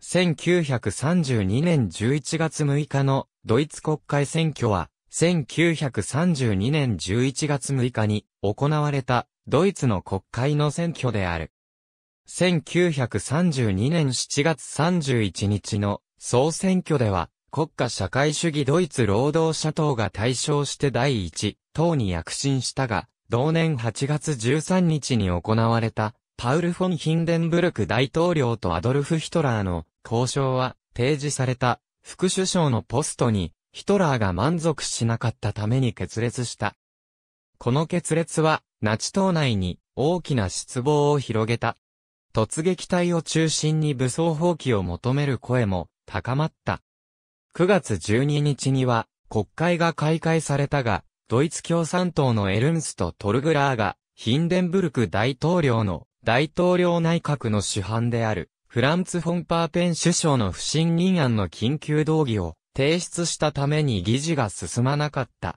1932年11月6日のドイツ国会選挙は、1932年11月6日に行われたドイツの国会の選挙である。1932年7月31日の総選挙では、国家社会主義ドイツ労働者党が対象して第一党に躍進したが、同年8月13日に行われた、パウル・フォン・ヒンデンブルク大統領とアドルフ・ヒトラーの交渉は提示された副首相のポストにヒトラーが満足しなかったために決裂した。この決裂はナチ党内に大きな失望を広げた。突撃隊を中心に武装放棄を求める声も高まった。9月12日には国会が開会されたが、ドイツ共産党のエルンスとトルグラーがヒンデンブルク大統領の大統領内閣の主犯であるフランツ・フォンパーペン首相の不信任案の緊急動議を提出したために議事が進まなかった。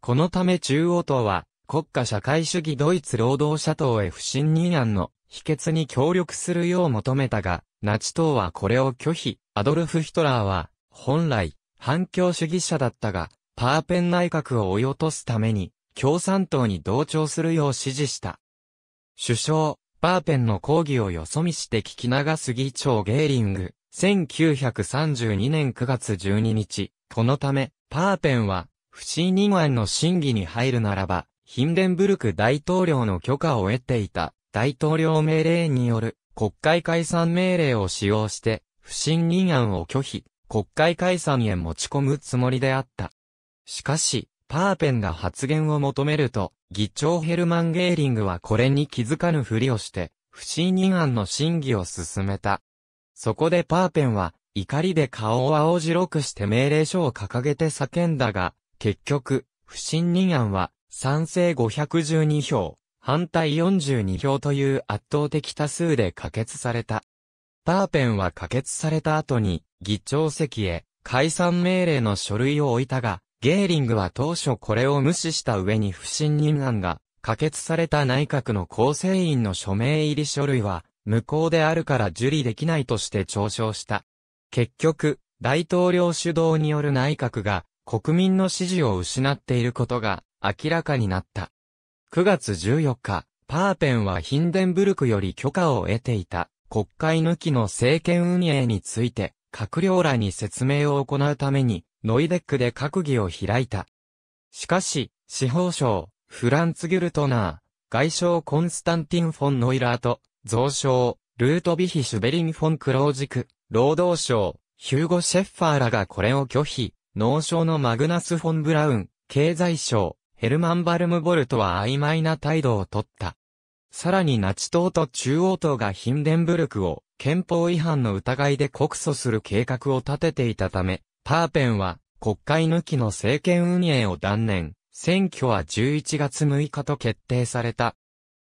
このため中央党は国家社会主義ドイツ労働者党へ不信任案の否決に協力するよう求めたが、ナチ党はこれを拒否。アドルフ・ヒトラーは本来反共主義者だったが、パーペン内閣を追い落とすために共産党に同調するよう指示した。首相、パーペンの講義をよそ見して聞き流す議長ゲーリング、1932年9月12日、このため、パーペンは、不信任案の審議に入るならば、ヒンデンブルク大統領の許可を得ていた、大統領命令による、国会解散命令を使用して、不信任案を拒否、国会解散へ持ち込むつもりであった。しかし、パーペンが発言を求めると、議長ヘルマン・ゲーリングはこれに気づかぬふりをして、不信任案の審議を進めた。そこでパーペンは、怒りで顔を青白くして命令書を掲げて叫んだが、結局、不信任案は、賛成512票、反対42票という圧倒的多数で可決された。パーペンは可決された後に、議長席へ、解散命令の書類を置いたが、ゲーリングは当初これを無視した上に不信任案が可決された内閣の構成員の署名入り書類は無効であるから受理できないとして嘲笑した。結局、大統領主導による内閣が国民の支持を失っていることが明らかになった。9月14日、パーペンはヒンデンブルクより許可を得ていた国会抜きの政権運営について閣僚らに説明を行うためにノイデックで閣議を開いた。しかし、司法省、フランツ・ギュルトナー、外相コンスタンティン・フォン・ノイラーと、増相、ルートビヒ・シュベリン・フォン・クロージク、労働省、ヒューゴ・シェッファーらがこれを拒否、農省のマグナス・フォン・ブラウン、経済省、ヘルマン・バルムボルトは曖昧な態度をとった。さらにナチ党と中央党がヒンデンブルクを憲法違反の疑いで告訴する計画を立てていたため、パーペンは、国会抜きの政権運営を断念、選挙は11月6日と決定された。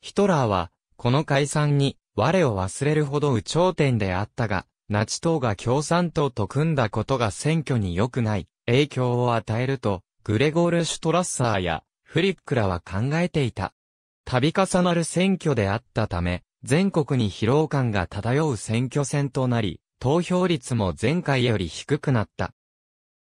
ヒトラーは、この解散に、我を忘れるほど有頂天であったが、ナチ党が共産党と組んだことが選挙に良くない、影響を与えると、グレゴール・シュトラッサーや、フリックらは考えていた。度重なる選挙であったため、全国に疲労感が漂う選挙戦となり、投票率も前回より低くなった。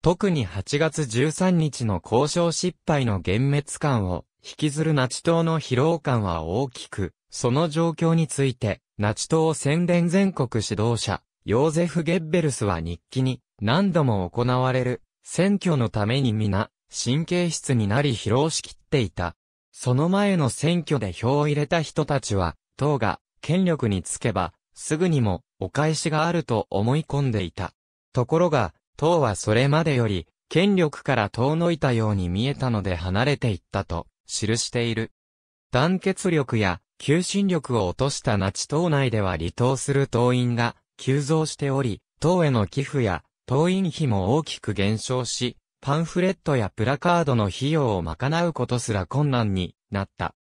特に8月13日の交渉失敗の幻滅感を引きずるナチ党の疲労感は大きく、その状況について、ナチ党宣伝全国指導者、ヨーゼフ・ゲッベルスは日記に、何度も行われる、選挙のために皆、神経質になり疲労しきっていた。その前の選挙で票を入れた人たちは、党が、権力につけば、すぐにも、お返しがあると思い込んでいた。ところが、党はそれまでより、権力から遠のいたように見えたので離れていったと、記している。団結力や、求心力を落としたナチ党内では離党する党員が、急増しており、党への寄付や、党員費も大きく減少し、パンフレットやプラカードの費用を賄うことすら困難になった。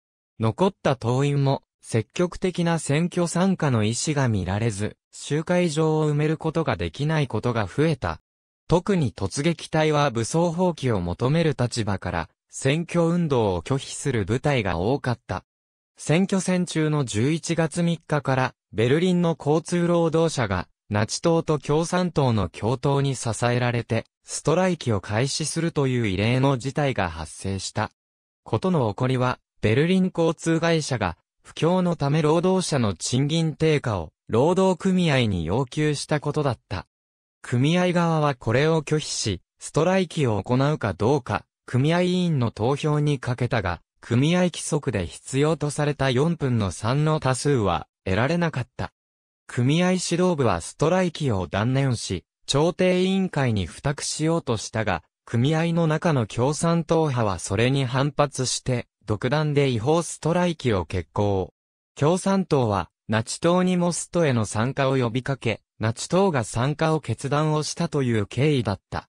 残った党員も、積極的な選挙参加の意思が見られず、集会場を埋めることができないことが増えた特に突撃隊は武装放棄を求める立場から、選挙運動を拒否する部隊が多かった。選挙戦中の11月3日から、ベルリンの交通労働者が、ナチ党と共産党の共闘に支えられて、ストライキを開始するという異例の事態が発生した。ことの起こりは、ベルリン交通会社が、不況のため労働者の賃金低下を、労働組合に要求したことだった。組合側はこれを拒否し、ストライキを行うかどうか、組合委員の投票にかけたが、組合規則で必要とされた4分の3の多数は得られなかった。組合指導部はストライキを断念し、調停委員会に付託しようとしたが、組合の中の共産党派はそれに反発して、独断で違法ストライキを決行。共産党は、ナチ党にモストへの参加を呼びかけ、ナチ党が参加を決断をしたという経緯だった。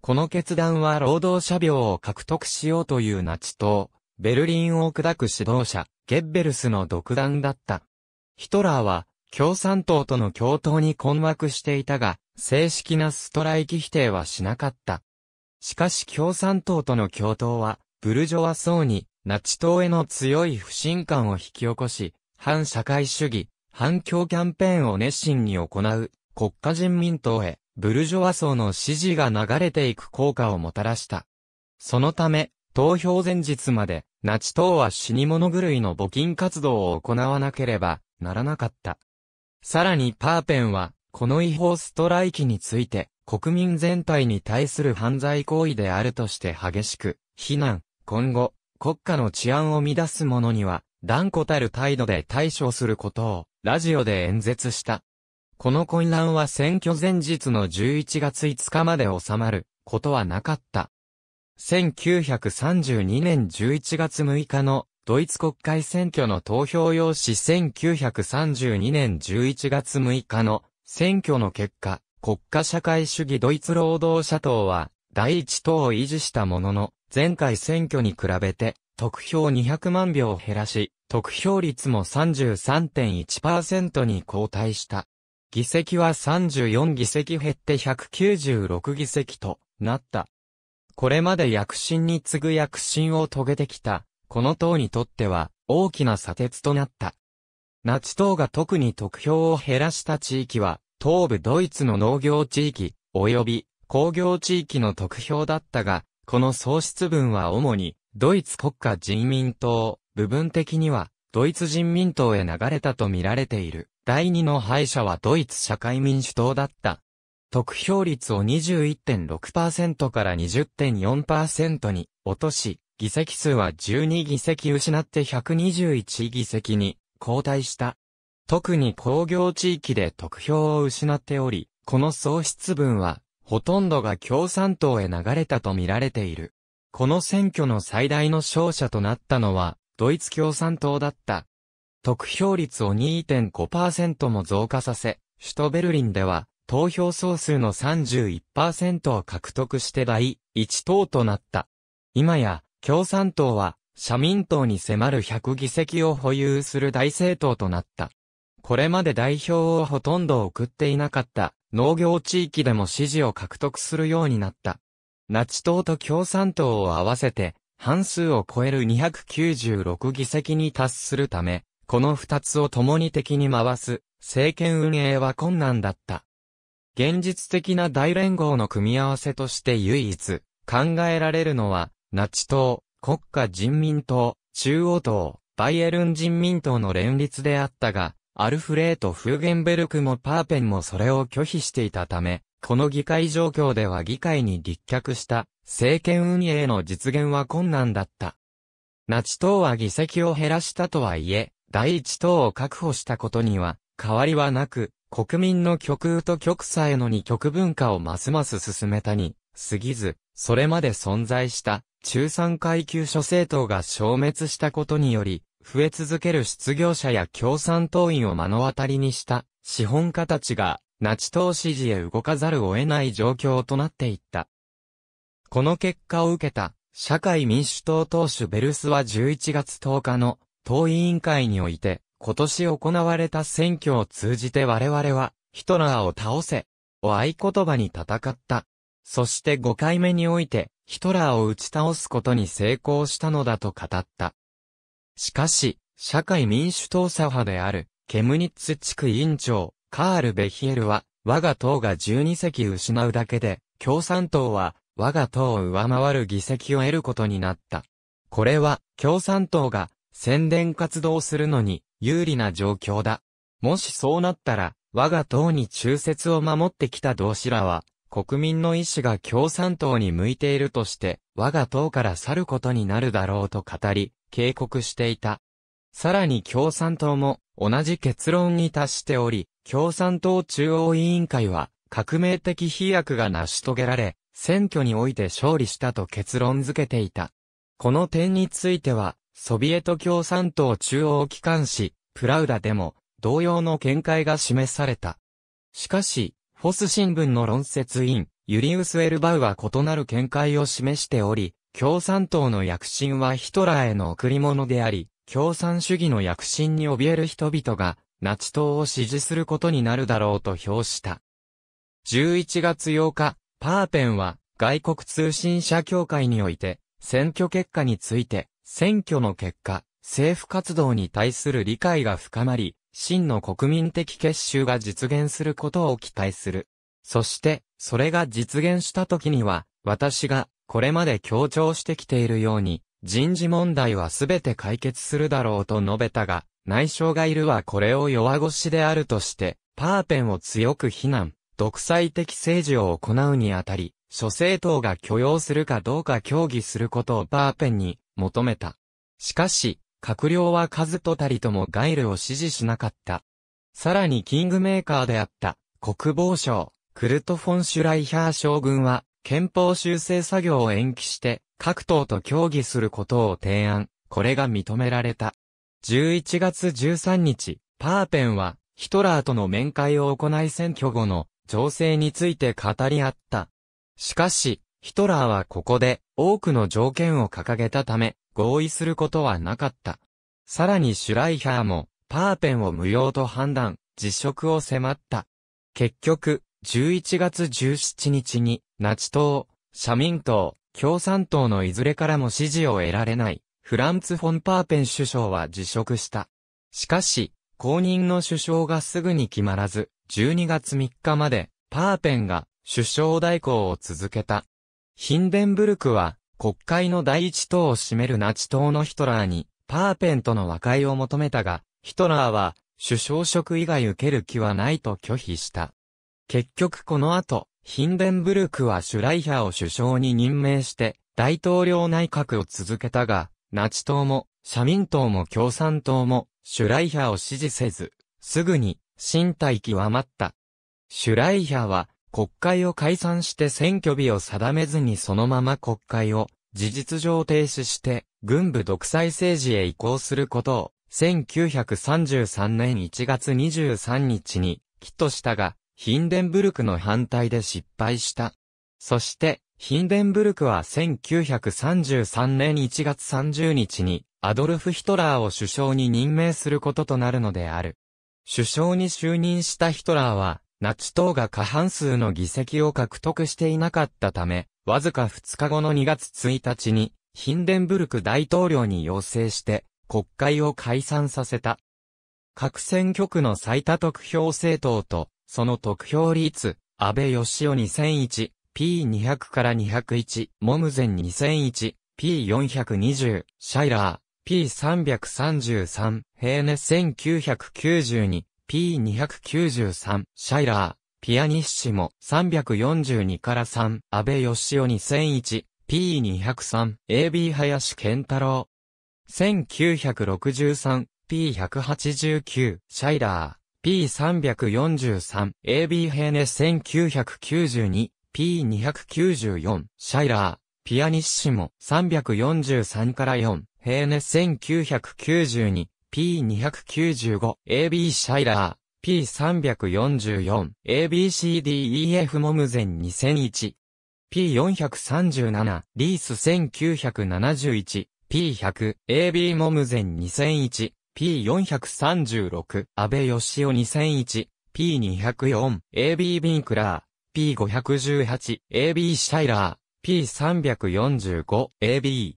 この決断は労働者病を獲得しようというナチ党、ベルリンを砕く指導者、ゲッベルスの独断だった。ヒトラーは、共産党との共闘に困惑していたが、正式なストライキ否定はしなかった。しかし共産党との共闘は、ブルジョワ層に、ナチ党への強い不信感を引き起こし、反社会主義、反共キャンペーンを熱心に行う国家人民党へブルジョワ層の支持が流れていく効果をもたらした。そのため、投票前日までナチ党は死に物狂いの募金活動を行わなければならなかった。さらにパーペンは、この違法ストライキについて、国民全体に対する犯罪行為であるとして激しく、非難、今後、国家の治安を乱す者には、断固たる態度で対処することをラジオで演説した。この混乱は選挙前日の11月5日まで収まることはなかった。1932年11月6日のドイツ国会選挙の投票用紙1932年11月6日の選挙の結果、国家社会主義ドイツ労働者党は第一党を維持したものの、前回選挙に比べて得票200万票を減らし、得票率も33.1%に後退した。議席は34議席減って196議席となった。これまで躍進に次ぐ躍進を遂げてきた、この党にとっては大きな砂鉄となった。ナチ党が特に得票を減らした地域は、東部ドイツの農業地域、及び工業地域の得票だったが、この喪失分は主に、ドイツ国家人民党、部分的には、ドイツ人民党へ流れたと見られている。第二の敗者はドイツ社会民主党だった。得票率を21.6%から20.4%に落とし、議席数は12議席失って121議席に後退した。特に工業地域で得票を失っており、この喪失分は、ほとんどが共産党へ流れたと見られている。この選挙の最大の勝者となったのは、ドイツ共産党だった。得票率を2.5%も増加させ、首都ベルリンでは投票総数の31%を獲得して第1党となった。今や共産党は社民党に迫る100議席を保有する大政党となった。これまで代表をほとんど送っていなかった農業地域でも支持を獲得するようになった。ナチ党と共産党を合わせて半数を超える296議席に達するため、この二つを共に敵に回す、政権運営は困難だった。現実的な大連合の組み合わせとして唯一、考えられるのは、ナチ党、国家人民党、中央党、バイエルン人民党の連立であったが、アルフレート・フーゲンベルクもパーペンもそれを拒否していたため、この議会状況では議会に立脚した政権運営の実現は困難だった。ナチ党は議席を減らしたとはいえ、第一党を確保したことには変わりはなく、国民の極右と極左への二極文化をますます進めたに、過ぎず、それまで存在した中産階級諸政党が消滅したことにより、増え続ける失業者や共産党員を目の当たりにした資本家たちがナチ党支持へ動かざるを得ない状況となっていった。この結果を受けた、社会民主党党首ベルスは11月10日の党委員会において、今年行われた選挙を通じて我々は、ヒトラーを倒せ、を合言葉に戦った。そして5回目において、ヒトラーを打ち倒すことに成功したのだと語った。しかし、社会民主党左派である、ケムニッツ地区委員長、カール・ベヒエルは、我が党が12席失うだけで、共産党は、我が党を上回る議席を得ることになった。これは、共産党が、宣伝活動するのに、有利な状況だ。もしそうなったら、我が党に忠説を守ってきた同志らは、国民の意志が共産党に向いているとして、我が党から去ることになるだろうと語り、警告していた。さらに共産党も、同じ結論に達しており、共産党中央委員会は、革命的飛躍が成し遂げられ、選挙において勝利したと結論付けていた。この点については、ソビエト共産党中央機関紙、プラウダでも、同様の見解が示された。しかし、フォス新聞の論説委員、ユリウス・エルバウは異なる見解を示しており、共産党の躍進はヒトラーへの贈り物であり、共産主義の躍進に怯える人々が、ナチ党を支持することになるだろうと評した。11月8日、パーペンは、外国通信社協会において、選挙結果について、選挙の結果、政府活動に対する理解が深まり、真の国民的結集が実現することを期待する。そして、それが実現した時には、私が、これまで強調してきているように、人事問題はすべて解決するだろうと述べたが、内相がいるはこれを弱腰であるとして、パーペンを強く非難、独裁的政治を行うにあたり、諸政党が許容するかどうか協議することをパーペンに求めた。しかし、閣僚は数とたりともガイルを支持しなかった。さらにキングメーカーであった国防省、クルト・フォン・シュライハー将軍は憲法修正作業を延期して各党と協議することを提案、これが認められた。11月13日、パーペンは、ヒトラーとの面会を行い選挙後の情勢について語り合った。しかし、ヒトラーはここで多くの条件を掲げたため、合意することはなかった。さらにシュライヒャーも、パーペンを無用と判断、辞職を迫った。結局、11月17日に、ナチ党、社民党、共産党のいずれからも支持を得られない、フランツ・フォン・パーペン首相は辞職した。しかし、公認の首相がすぐに決まらず、12月3日まで、パーペンが首相代行を続けた。ヒンデンブルクは、国会の第一党を占めるナチ党のヒトラーに、パーペンとの和解を求めたが、ヒトラーは、首相職以外受ける気はないと拒否した。結局この後、ヒンデンブルクはシュライヒャを首相に任命して、大統領内閣を続けたが、ナチ党も、社民党も共産党も、シュライヒャを支持せず、すぐに、身体極まった。シュライヒャは、国会を解散して選挙日を定めずにそのまま国会を、事実上停止して、軍部独裁政治へ移行することを、1933年1月23日に、起としたが、ヒンデンブルクの反対で失敗した。そして、ヒンデンブルクは1933年1月30日に、アドルフ・ヒトラーを首相に任命することとなるのである。首相に就任したヒトラーは、ナチ党が過半数の議席を獲得していなかったため、わずか2日後の2月1日に、ヒンデンブルク大統領に要請して、国会を解散させた。各選挙区の最多得票政党とその得票率、安倍義雄2001、P200 から201、モムゼン2001、P420、シャイラー、P333、ヘーネ1992、P293、シャイラー、ピアニッシモ342から3、安倍義雄2001、P203、AB 林健太郎。1963、P189、シャイラー。P343、AB ヘーネ1992、P294、シャイラー、ピアニッシモ343から4、ヘーネ1992、P295、AB シャイラー、P344、ABCDEF モムゼン2001、P437、リース1971、P100、AB モムゼン2001、P436、安倍義雄2001、P204、AB ビンクラー、P518、AB シャイラー、P345、AB。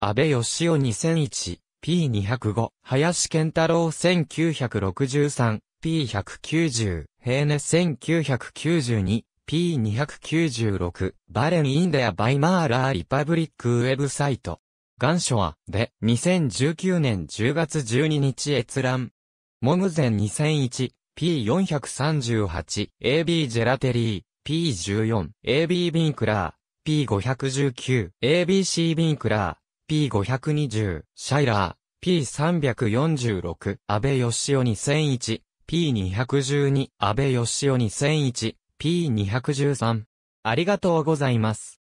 安倍義雄2001、P205、林健太郎1963、P190、平根1992、P296、バレン・インデア・バイマーラー・リパブリック・ウェブサイト。願書は、で、2019年10月12日閲覧。モグゼン2001、P438、AB ジェラテリー、P14、AB ビンクラー、P519、ABC ビンクラー、P520、シャイラー、P346、安倍義雄2001、P212、安倍義雄2001、P213。ありがとうございます。